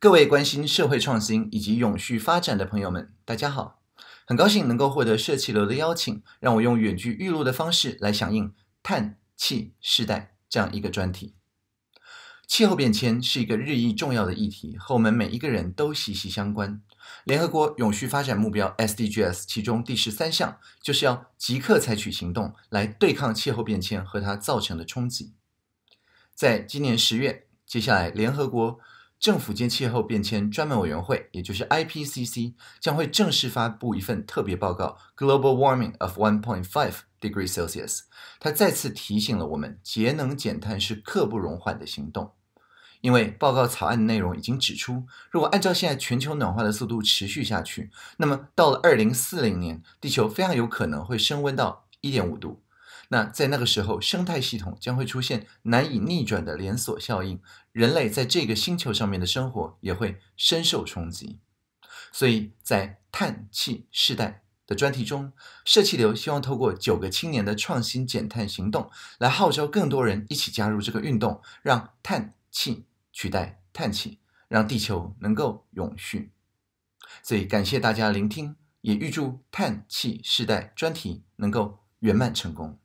各位关心社会创新以及永续发展的朋友们，大家好！很高兴能够获得社企楼的邀请，让我用远距预录的方式来响应“碳气世代”这样一个专题。气候变迁是一个日益重要的议题，和我们每一个人都息息相关。联合国永续发展目标 SDGs 其中第十三项就是要即刻采取行动来对抗气候变迁和它造成的冲击。在今年十月，接下来联合国。政府间气候变迁专门委员会，也就是 IPCC，将会正式发布一份特别报告《Global Warming of 1 5 Degrees c e l s s i u 它再次提醒了我们，节能减碳是刻不容缓的行动。因为报告草案内容已经指出，如果按照现在全球暖化的速度持续下去，那么到了2040年，地球非常有可能会升温到1.5度。那在那个时候，生态系统将会出现难以逆转的连锁效应，人类在这个星球上面的生活也会深受冲击。所以在“碳气世代”的专题中，社气流希望透过九个青年的创新减碳行动，来号召更多人一起加入这个运动，让碳气取代碳气，让地球能够永续。所以感谢大家聆听，也预祝“碳气世代”专题能够圆满成功。